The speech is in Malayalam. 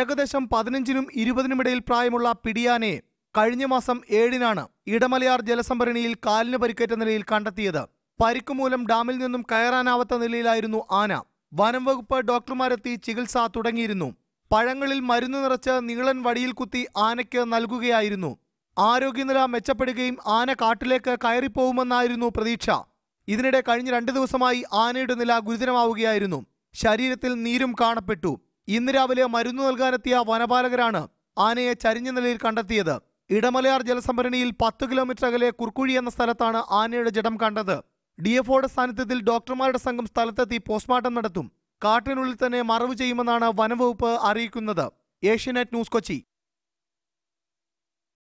ഏകദേശം പതിനഞ്ചിനും ഇരുപതിനുമിടയിൽ പ്രായമുള്ള പിടിയാനെ കഴിഞ്ഞ മാസം ഏഴിനാണ് ഇടമലയാർ ജലസംഭരണിയിൽ കാലിന് പരിക്കേറ്റ നിലയിൽ കണ്ടെത്തിയത് പരിക്കുമൂലം ഡാമിൽ നിന്നും കയറാനാവാത്ത നിലയിലായിരുന്നു ആന വനം വകുപ്പ് ഡോക്ടർമാരെത്തി ചികിത്സ തുടങ്ങിയിരുന്നു പഴങ്ങളിൽ മരുന്ന് നിറച്ച് നീളൻ വടിയിൽ കുത്തി ആനയ്ക്ക് നൽകുകയായിരുന്നു ആരോഗ്യനില മെച്ചപ്പെടുകയും ആന കാട്ടിലേക്ക് കയറിപ്പോകുമെന്നായിരുന്നു പ്രതീക്ഷ ഇതിനിടെ കഴിഞ്ഞ രണ്ട് ദിവസമായി ആനയുടെ നില ഗുരുതരമാവുകയായിരുന്നു ശരീരത്തിൽ നീരും കാണപ്പെട്ടു ഇന്ന് രാവിലെ മരുന്ന് നൽകാനെത്തിയ വനപാലകരാണ് ആനയെ ചരിഞ്ഞ നിലയിൽ കണ്ടെത്തിയത് ഇടമലയാർ ജലസംഭരണിയിൽ പത്ത് കിലോമീറ്റർ അകലെ കുർക്കുഴി എന്ന സ്ഥലത്താണ് ആനയുടെ ജഡം കണ്ടത് ഡി സാന്നിധ്യത്തിൽ ഡോക്ടർമാരുടെ സംഘം സ്ഥലത്തെത്തി പോസ്റ്റ്മോർട്ടം നടത്തും കാട്ടിനുള്ളിൽ തന്നെ മറവ് ചെയ്യുമെന്നാണ് വനംവകുപ്പ് അറിയിക്കുന്നത് ഏഷ്യനെറ്റ് ന്യൂസ് കൊച്ചി